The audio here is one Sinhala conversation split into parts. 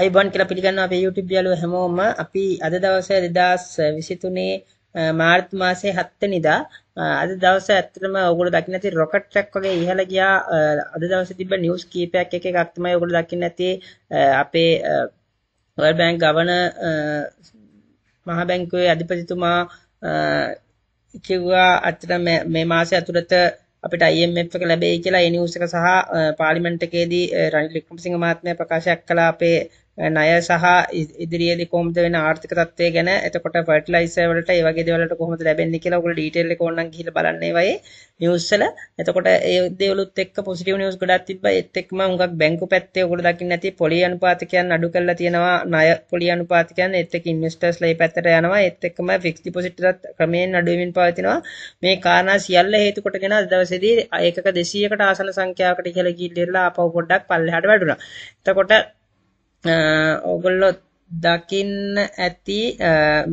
අයිබොන් කියලා පිළිගන්නවා අපේ YouTube යාළුවෝ හැමෝම අපි අද දවසේ 2023 මාර්ත් මාසේ 7 වෙනිදා අද දවසේ ඇත්තටම ඔයගොල්ලෝ දකින්න ඇති රොකට් ට්‍රැක් වගේ ඉහළ ගියා අද දවසේ තිබ්බ නිවුස් කීපයක් එක එකක් තමයි ඔයගොල්ලෝ දකින්න ඇති අපේ World Bank ගවන මහ බැංකුවේ අධිපතිතුමා කිව්වා ඇත්තටම මේ මාසය ඇතුළත අපිට IMF එක ලැබෙයි කියලා ඒ නිවුස් එක සහ පාර්ලිමේන්තු එකේදී රනිල් වික්‍රමසිංහ මහත්මයා ප්‍රකාශයක් කළා අපේ ණය සහ ඉදිරියේදී කොහොමද වෙන ආර්ථික තත්ත්වය ගැන එතකොට ෆර්ටිලයිසර් වලට ඒ වගේ දේවල් වලට කොහොමද ලැබෙන්නේ කියලා ඔයගොල්ලෝ ඩීටේල් එක ඕනනම් ගිහිල්ලා බලන්න ඒ වගේ නිවුස් වල. එතකොට ඒ දේවලුත් එක්ක පොසිටිව් නිවුස් ගොඩක් තිබ්බා. ඒත් එක්කම හුඟක් බැංකු පැත්තේ ඔයගොල්ලෝ දකින්න ඇති පොලි අනුපාතිකයන් අඩු කරලා තියෙනවා. ණය පොලි අනුපාතිකයන් ඒත් එක්ක ඉන්වෙස්ටර්ස්ලා මේ පැත්තට යනවා. ඒත් එක්කම ෆික්ස් ඩිපොසිට් එකත් ක්‍රමයෙන් අඩු වෙමින් පවතිනවා. මේ කාරණා සියල්ල හේතු කොටගෙන අද දවසේදී ඒකක 200කට ආසන සංඛ්‍යාවකට ඉහළ ගිහිල්ලා ආපහු පොඩ්ඩක් පල්ලෙහාට වැඩුණා. එතකොට ඕගොල්ලෝ දකින්න ඇති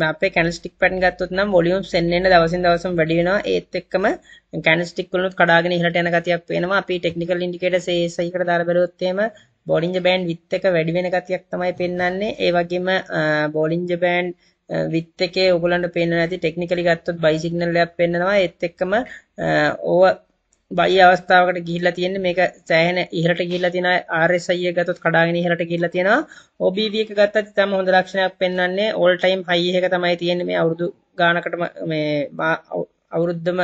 අපේ කැනල්ස්ටික් පැටන් ගත්තොත් නම් වොලියම්ස් එන්න එන්න දවසින් දවසම වැඩි වෙනවා ඒත් එක්කම කැනල්ස්ටික් වලින් කඩාගෙන ඉහළට යන ගතියක් වෙනවා අපි ටෙක්නිකල් ඉන්ඩිකේටර්ස් ඒ සයිකට දාලා බැලුවොත් එහෙම බෝලින්ජ බෑන්ඩ් විත් එක වැඩි වෙන ගතියක් තමයි පෙන්වන්නේ ඒ වගේම බෝලින්ජ බෑන්ඩ් විත් එකේ ඔයගලන්ට පේන්න නැති ටෙක්නිකලි ගත්තොත් බයි සිග්නල් එකක් පෙන්නනවා ඒත් එක්කම ඕව බයි අවස්ථාවකට ගිහිල්ලා තියෙන්නේ මේක සෑහෙන ඉහළට ගිහිල්ලා තියෙන RSI එක ගත්තොත් කඩාගෙන ඉහළට ගිහිල්ලා තියෙනවා OBV එක ගත්තත් ඉතාම හොඳ ලක්ෂණයක් පෙන්වන්නේ all time high එක තමයි තියෙන්නේ මේ අවුරුදු ගානකටම මේ අවුරුද්දම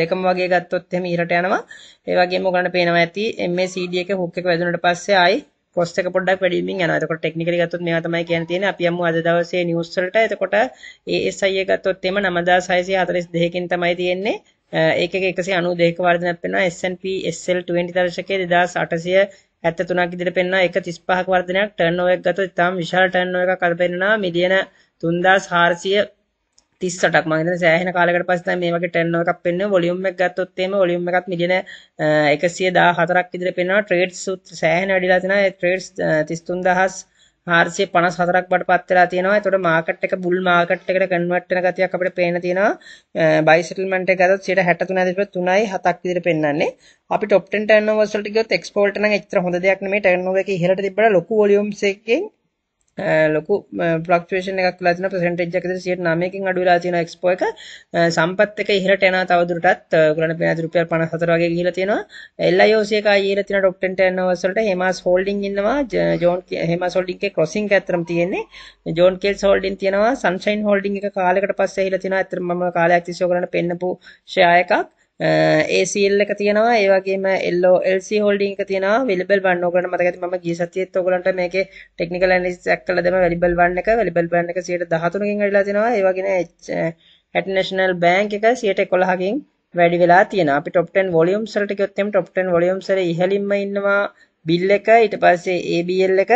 දෙකම වගේ ගත්තොත් එහෙම ඉහළට යනවා. ඒ වගේම ඔයගලන්ට පේනවා ඇති MACD එක හුක් එක වැදුනට පස්සේ ආයි කොස්ට් එක පොඩ්ඩක් වැඩි වෙමින් යනවා. එතකොට ටෙක්නිකලි ගත්තොත් මේවා තමයි කියන්න තියෙන්නේ. අපි යමු අද දවසේ නිවුස් වලට. එතකොට ASI එක ගත්තොත් එහෙම 9642කින් තමයි තියෙන්නේ. ඒකක 192ක වර්ධනයක් පෙන්වනවා S&P SL20 දර්ශකයේ 2873ක් ඉදිරියට පෙන්වනවා ඒක 35ක වර්ධනයක් ටර්න්ඕවර් එකක් ගත්තොත් ඉතාම විශාල ටර්න්ඕවර් එකක් අද පෙන්වනවා මිලියන 3400 38ක් මම හිතන්නේ සෑහෙන කාලයකට පස්සේ තමයි මේ වගේ ටර්න්ඕවර් එකක් පෙන්වන්නේ වොලියුම් එක ගත්තොත් එහෙම වොලියුම් එකත් මිලියන 114ක් විතර පෙන්වනවා ට්‍රේඩ්ස් සෑහෙන වැඩිලා තිනවා ඒ ට්‍රේඩ්ස් 33000 හාරසිය පනස් හතරක් බට පත්වෙලා තියෙනවා එතොට මාකට් එක බුල් මාකට් එකට කන්වට්න ගතියක් අපට පේන තියෙනවා බයිසිටල්මට එකත් සියට හැටතුන දෙප තුනයි හතක් විදිර පෙන්න්නේ අපි ටොප්ටන් ටන්න වසට ගොත් එක්ස්පෝල්ටන එච්‍ර හොඳ දෙයක් මේ ටන්නෝ එක හට තිබට ලොකු ොලියම්සෙකින් ලොකු ෆ්ලක්චුවේෂන් එකක් වෙලා තියෙනවා percentage එක විතර 109කින් අඩු වෙලා තියෙනවා එක්ස්පෝ එක සම්පත් එක ඉහළට එනවා තවදුරටත් ඔයගොල්ලන්ට පේනවා රුපියල් 54 වගේ ගිහිලා තියෙනවා LIOC එක ඊළඟ තියෙන top 10 turnovers වලට හේමාස් holding ඉන්නවා ජෝන් හේමාස් holding එකේ crossing එක ඇත්තටම තියෙන්නේ ජෝන් කේල්ස් holding තියෙනවා sunshine holding එක කාලයකට පස්සේ ඇහිලා තියෙනවා ඇත්තටම මම කාලයක් තිස්සේ ඔයගොල්ලන්ට පෙන්නපු ෂෙයා එකක් ඒ සීල් එක තියෙනවා ඒ වගේම LO LC holding එක තියෙනවා valuable one ඕගලන්ට මතක ඇති මම ගිය සතියේත් ඕගලන්ට මේකේ technical analysis එකක් කළා දෙම valuable one එක valuable one එක 113කින් වැඩිලා තියෙනවා ඒ වගේම at national bank එක 111කින් වැඩි වෙලා තියෙනවා අපි top 10 volumes වලට ගියොත් එම් top 10 volumes වල ඉහළින්ම ඉන්නවා bill එක ඊට පස්සේ ABL එක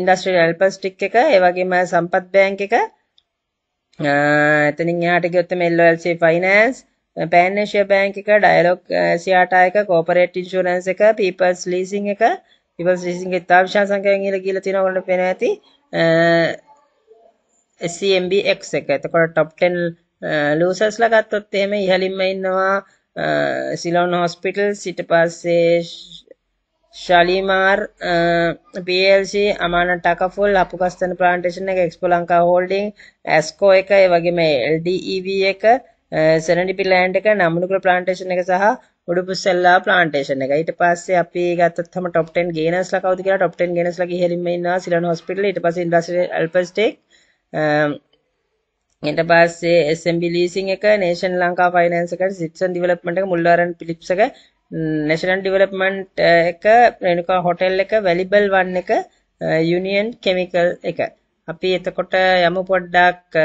ඉන්ඩස්ට්‍රියල් ඇල්පස් ටික් එක ඒ වගේම සම්පත් බැංක් එක එතනින් එහාට ගියොත් මේ LLC finance පෑන්නේශය බෑංක එක ඩයිලොක් සියාටයක කෝපරේට් ඉන්ශරන්ස එක පිපස් ලීසින් එක පිපස් ලිසින් තාවිශා සංකයන් ඉල කියල තින ඔලට පෙන ඇති එක් uh, e එක එතකොට ටොප්ටෙන් ලූසස් ලගත්තොත් එහෙම ඉහලින්ම ඉන්නවා සිලොන් හොස්පිටල් සිට පස්සේ ශලිමාර් පල්C අමාන ටකෆුල් අපපුකස්තන ප්‍රාන්ටේෂන එක එක්ස්ප ලංකා හෝල්ඩිං ඇස්කෝ එක වගේම LDEV එක සෙනඩිපි ලෑන්ඩ් එක නම්නුකල් ප්ලාන්ටේෂන් එක සහ උඩුපුස්සල්ලා ප්ලාන්ටේෂන් එක. ඊට පස්සේ අපි ගත්තත් තම টপ 10 ගේනර්ස්ලා කවුද කියලා টপ 10 ගේනර්ස්ලා ගිහින් ඉන්නවා සිලන් හොස්පිටල් ඊට පස්සේ ඉන්ඩස්ට්‍රියල් ඇල්පස්ටෙක් ඊට පස්සේ SMB ලීසින් එක නේෂන් ලංකා ෆයිනෑන්ස් එකට සිට්සන් ඩෙවලොප්මන්ට් එක මුල්ලාරන් ෆිලිප්ස් එක නේෂනල් ඩෙවලොප්මන්ට් එක රේණුකා හොටෙල් එක වැලිබල් වන් එක යුනියන් කෙමිකල් එක අපි එතකොට යමු පොඩ්ඩක්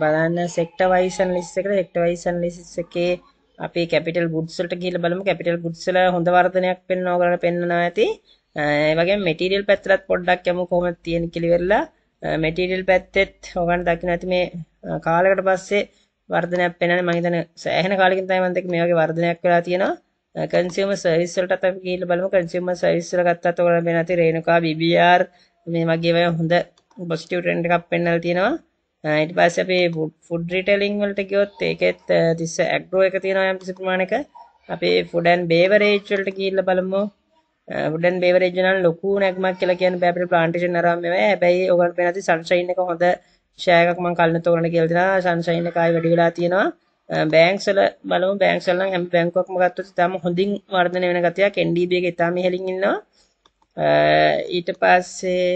බලන්න සෙක්ටර් වයිස් ඇනලිසිස් එකට සෙක්ටර් වයිස් ඇනලිසිස් එකේ අපි කැපිටල් ගුඩ්ස් වලට ගිහිල්ලා බලමු කැපිටල් ගුඩ්ස් වල හොඳ වර්ධනයක් වෙන්න ඕගලන්ට පෙන්වනවා ඇති ඒ වගේම මෙටීරියල් පැත්තට පොඩ්ඩක් යමු කොහොමද තියෙන කියලා ඉවරලා මෙටීරියල් පැත්තෙත් ඕගලන්ට දකින්න ඇති මේ කාලයකට පස්සේ වර්ධනයක් පෙන්වන්නේ මම හිතන සෑහෙන කාලෙකින් තමයි මම දැක්ක මේ වගේ වර්ධනයක් වෙලා තියෙනවා කන්සියුමර් සර්විස් වලටත් අපි ගිහිල්ලා බලමු කන්සියුමර් සර්විස් වල ගත්තත් ඕගලන්ට පෙන්වන ඇති රේණුකා BBR මේ වගේ ඒවා හොඳ පොසිටිව් ට්‍රෙන්ඩ් එකක් පෙන්වලා තියෙනවා ඊට පස්සේ අපි ෆුඩ් රිටේලිං වලට ගියොත් ඒකෙත් 30 ඇග්‍රෝ එක තියෙනවා යම් කිසි ප්‍රමාණයක අපි ෆුඩ් ඇන්ඩ් බේවරේජ් වලට ගිහිල්ලා බලමු ෆුඩ් ඇන්ඩ් බේවරේජ් නම් ලොකු නැගමක් කියලා කියන්න බෑ අපිට ප්ලාන්ටේෂන් අරන් මේවා හැබැයි ඔයගොල්ලෝ පේනවා සන්ෂයින් එක හොඳ ෂෙයා එකක් මම කලින් තෝරන්න කියලා දෙනවා සන්ෂයින් එක ආයි වැඩි වෙලා තියෙනවා බෑංක්සල බලමු බෑංක්සල නම් හැම බැංකුවක්ම ගත්තොත් ඉතාම හොඳින් වර්ධනය වෙන ගතියක් NDB එක ඉතාම ඉහළින් ඉන්නවා ඊට පස්සේ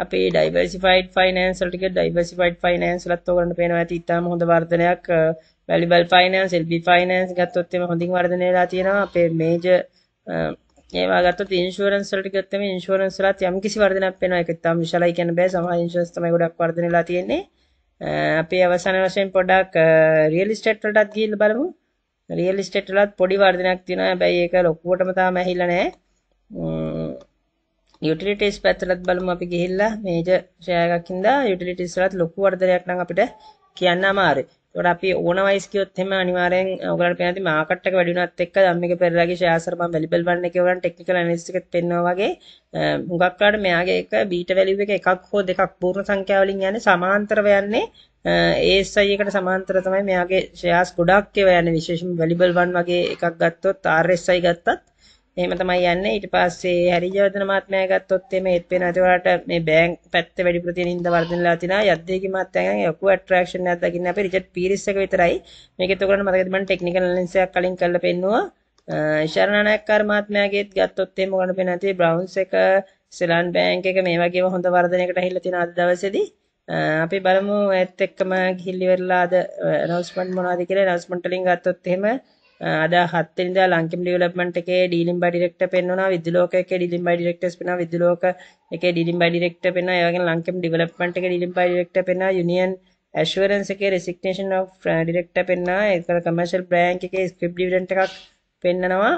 අපේ ඩයිවර්සිෆයිඩ් ෆයිනෑන්ස් වලට ගිය ඩයිවර්සිෆයිඩ් ෆයිනෑන්ස් වලත් ඔයගොල්ලන්ට පේනවා ඇති ඉතාලම හොඳ වර්ධනයක් වැලිබල් ෆයිනෑන්ස් LB ෆයිනෑන්ස් ගත්තොත් එimhe හොඳින් වර්ධනය වෙලා තියෙනවා අපේ මේජර් ඒවා ගත්තොත් ඉන්ෂුරන්ස් වලට ගියොත් එimhe ඉන්ෂුරන්ස් වලත් යම්කිසි වර්ධනයක් පේනවා ඒක ඉතාම විශාලයි කියන්න බෑ සමහර ඉන්ෂුරන්ස් තමයි ගොඩක් වර්ධනය වෙලා තියෙන්නේ අපි අවසාන වශයෙන් පොඩ්ඩක් රියල් ඉස්ටේට් වලටත් ගිහිල්ලා බලමු රියල් ඉස්ටේට් වලත් පොඩි වර්ධනයක් තියෙනවා හැබැයි ඒක ලොකුවටම තාම ඇහිලා නැහැ යුටිලිටිස් පැත්තලත් බලමු අපි ගිහිල්ලා මේජර් ෂෙයාර් එකක් හින්දා යුටිලිටිස් වලත් ලොකු වර්ධනයක් නම් අපිට කියන්න අමාරුයි. ඒකට අපි ඕන වයිස් කියොත් එහෙම අනිවාර්යෙන් ඔයගලන්ට පේනවා තියෙන්නේ මාකට් එක වැඩි වුණත් එක්ක ධම්මික පෙරේරාගේ ෂෙයාර්ස් වල මම වැලිබල් වන්න එකේ වරන් ටෙක්නිකල් ඇනලිස්ට් එකත් පෙන්නවා වගේ හුඟක් වෙලාවට මෙයාගේ එක බීටා වැලියු එක එකක් හෝ දෙකක් පූර්ණ සංඛ්‍යා වලින් යන්නේ සමාන්තරව යන්නේ ASI එකට සමාන්තර තමයි මෙයාගේ ෂෙයාර්ස් ගොඩක් ඒවා යන්නේ විශේෂයෙන්ම වැලිබල් 1 වගේ එකක් ගත්තොත් RSI ගත්තත් එහෙම තමයි යන්නේ. ඊට පස්සේ හැරිජවර්ධන මහත්මයා ගත්තොත් එමේ ඒත් වෙන ඒවට මේ බැංක් පැත්ත වැඩි ප්‍රතිනින්ද වර්ධනලා තිනා යද්දේකි මහත්මයාගෙන් යකු ඇට්‍රැක්ෂන් එකක් දකින්න අපේ රිචඩ් පීරිස් එක විතරයි. මේක එතකොට මතකද මම ටෙක්නිකල් ඇනලිස් එකක් කලින් කරලා පෙන්නුවා. ශරණනායක්කාර මහත්මයාගේත් ගත්තොත් එමේ මොකද පෙන්වන්නේ නැති බ්‍රවුන්ස් එක සෙලන් බෑන්ක් එක මේ වගේම හොඳ වර්ධනයකට ඇහිලා තියෙන අද දවසේදී අපි බලමු ඇත් එක්කම ගිහිල්ලි වෙරලා අද announcement මොනවද කියලා announcement වලින් ගත්තොත් එහෙම අද 7 වෙනිදා ලංකම් ඩෙවලොප්මන්ට් එකේ ඩීලින් බයි ඩිරෙක්ටර් පෙන්වනවා විදුලි ලෝක එකේ ඩීලින් බයි ඩිරෙක්ටර්ස් පෙන්වනවා විදුලි ලෝක එකේ ඩීලින් බයි ඩිරෙක්ටර් පෙන්වනවා ඒ වගේම ලංකම් ඩෙවලොප්මන්ට් එකේ ඩීලින් බයි ඩිරෙක්ටර් පෙන්වනවා යුනියන් ඇෂුරන්ස් එකේ රෙසිග්නේෂන් ඔෆ් ඩිරෙක්ටර් පෙන්වනවා ඒක කමර්ෂල් බැංක් එකේ ස්ක්‍රිප් ඩිවිඩන්ඩ් එකක් පෙන්වනවා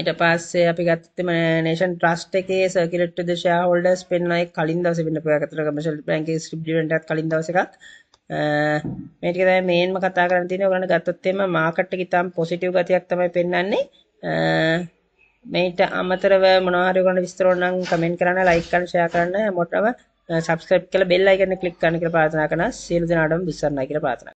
ඊට පස්සේ අපි ගත්තත් නේෂන් ට්‍රස්ට් එකේ circular to the shareholders පෙන්වනවා ඒ කලින් දවසේ වෙන්න පුළුවන් අතර කමර්ෂල් බැංක් එකේ ස්ක්‍රිප් ඩිවිඩන්ඩ් එකක් කලින් දවසේ එකක් මේ ටික තමයි මේන්ම කතා කරන්න තියෙන්නේ. ඔයගොල්ලන්ට ගත්තොත් එimhe මාකට් එක ඉතාම පොසිටිව් ගතියක් තමයි පෙන්වන්නේ. මේට අමතරව මොනවා හරි ඔයගොල්ලන්ට විස්තර ඕන නම් කමෙන්ට් කරන්න, ලයික් කරන්න, ෂෙයා කරන්න, හැමෝටම subscribe කරලා bell icon එක click කරන්න කියලා ප්‍රාර්ථනා කරනවා. සියලු දෙනාටම විශ්වර්ණයි කියලා ප්‍රාර්ථනා